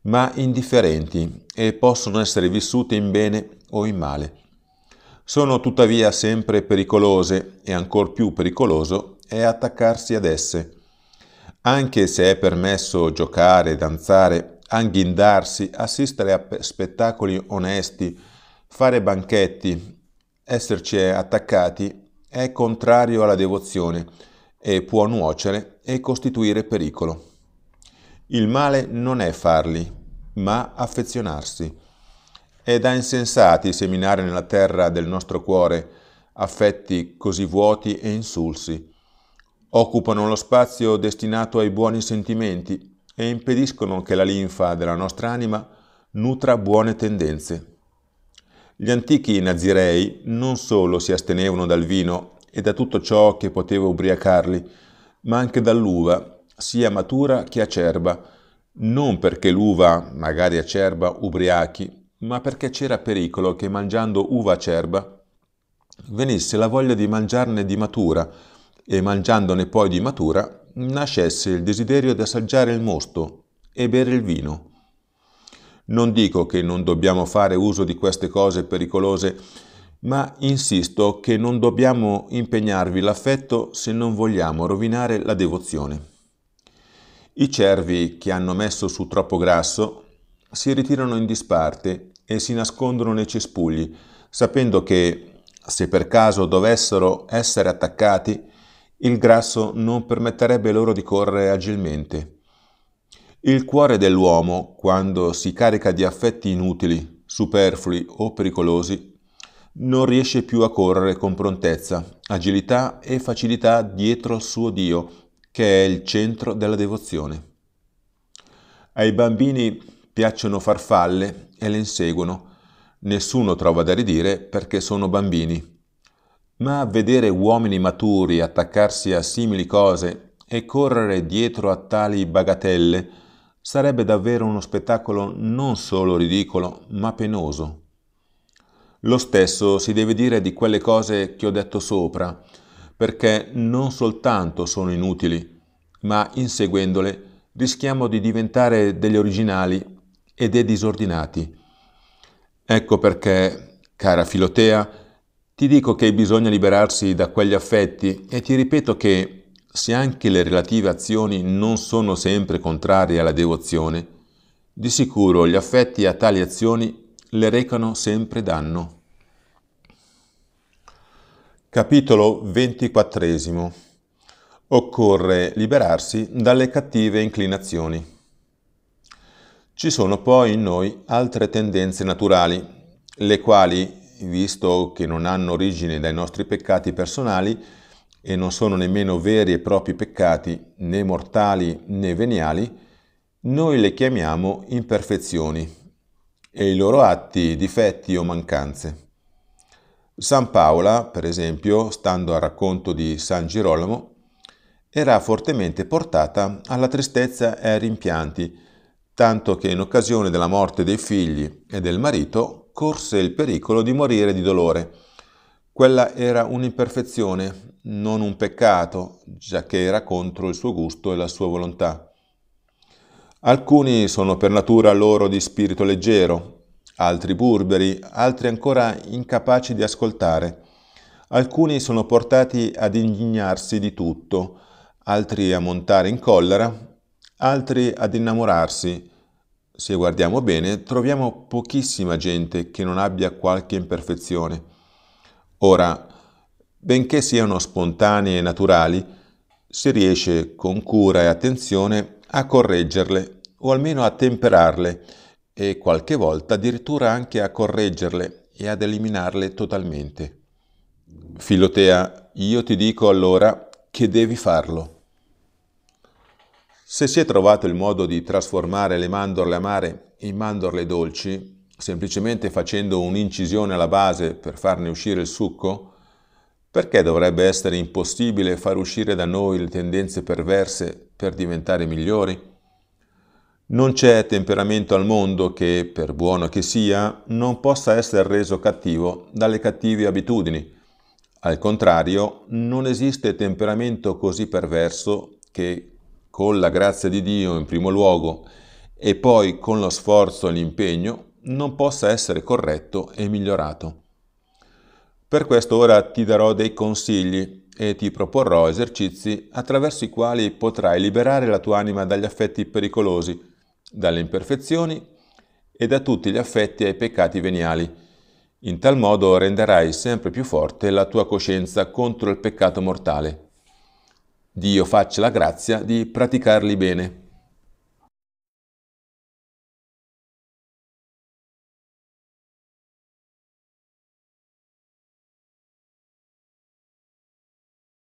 ma indifferenti e possono essere vissute in bene o in male. Sono tuttavia sempre pericolose e ancor più pericoloso è attaccarsi ad esse anche se è permesso giocare, danzare, anghindarsi, assistere a spettacoli onesti, fare banchetti, esserci attaccati, è contrario alla devozione e può nuocere e costituire pericolo. Il male non è farli, ma affezionarsi. È da insensati seminare nella terra del nostro cuore affetti così vuoti e insulsi, occupano lo spazio destinato ai buoni sentimenti e impediscono che la linfa della nostra anima nutra buone tendenze. Gli antichi nazirei non solo si astenevano dal vino e da tutto ciò che poteva ubriacarli, ma anche dall'uva, sia matura che acerba, non perché l'uva, magari acerba, ubriachi, ma perché c'era pericolo che mangiando uva acerba venisse la voglia di mangiarne di matura, e mangiandone poi di matura, nascesse il desiderio di assaggiare il mosto e bere il vino. Non dico che non dobbiamo fare uso di queste cose pericolose, ma insisto che non dobbiamo impegnarvi l'affetto se non vogliamo rovinare la devozione. I cervi che hanno messo su troppo grasso si ritirano in disparte e si nascondono nei cespugli, sapendo che, se per caso dovessero essere attaccati, il grasso non permetterebbe loro di correre agilmente. Il cuore dell'uomo, quando si carica di affetti inutili, superflui o pericolosi, non riesce più a correre con prontezza, agilità e facilità dietro al suo Dio, che è il centro della devozione. Ai bambini piacciono farfalle e le inseguono. Nessuno trova da ridire perché sono bambini ma vedere uomini maturi attaccarsi a simili cose e correre dietro a tali bagatelle sarebbe davvero uno spettacolo non solo ridicolo, ma penoso. Lo stesso si deve dire di quelle cose che ho detto sopra, perché non soltanto sono inutili, ma inseguendole rischiamo di diventare degli originali e dei disordinati. Ecco perché, cara Filotea, ti dico che bisogna liberarsi da quegli affetti e ti ripeto che se anche le relative azioni non sono sempre contrarie alla devozione, di sicuro gli affetti a tali azioni le recano sempre danno. Capitolo 24 Occorre liberarsi dalle cattive inclinazioni. Ci sono poi in noi altre tendenze naturali, le quali visto che non hanno origine dai nostri peccati personali e non sono nemmeno veri e propri peccati, né mortali né veniali, noi le chiamiamo imperfezioni e i loro atti difetti o mancanze. San Paola, per esempio, stando al racconto di San Girolamo, era fortemente portata alla tristezza e ai rimpianti, tanto che in occasione della morte dei figli e del marito corse il pericolo di morire di dolore. Quella era un'imperfezione, non un peccato, già che era contro il suo gusto e la sua volontà. Alcuni sono per natura loro di spirito leggero, altri burberi, altri ancora incapaci di ascoltare. Alcuni sono portati ad indignarsi di tutto, altri a montare in collera, altri ad innamorarsi, se guardiamo bene, troviamo pochissima gente che non abbia qualche imperfezione. Ora, benché siano spontanee e naturali, si riesce con cura e attenzione a correggerle o almeno a temperarle e qualche volta addirittura anche a correggerle e ad eliminarle totalmente. Filotea, io ti dico allora che devi farlo. Se si è trovato il modo di trasformare le mandorle amare in mandorle dolci, semplicemente facendo un'incisione alla base per farne uscire il succo, perché dovrebbe essere impossibile far uscire da noi le tendenze perverse per diventare migliori? Non c'è temperamento al mondo che, per buono che sia, non possa essere reso cattivo dalle cattive abitudini. Al contrario, non esiste temperamento così perverso che con la grazia di Dio in primo luogo e poi con lo sforzo e l'impegno, non possa essere corretto e migliorato. Per questo ora ti darò dei consigli e ti proporrò esercizi attraverso i quali potrai liberare la tua anima dagli affetti pericolosi, dalle imperfezioni e da tutti gli affetti ai peccati veniali. In tal modo renderai sempre più forte la tua coscienza contro il peccato mortale. Dio faccia la grazia di praticarli bene.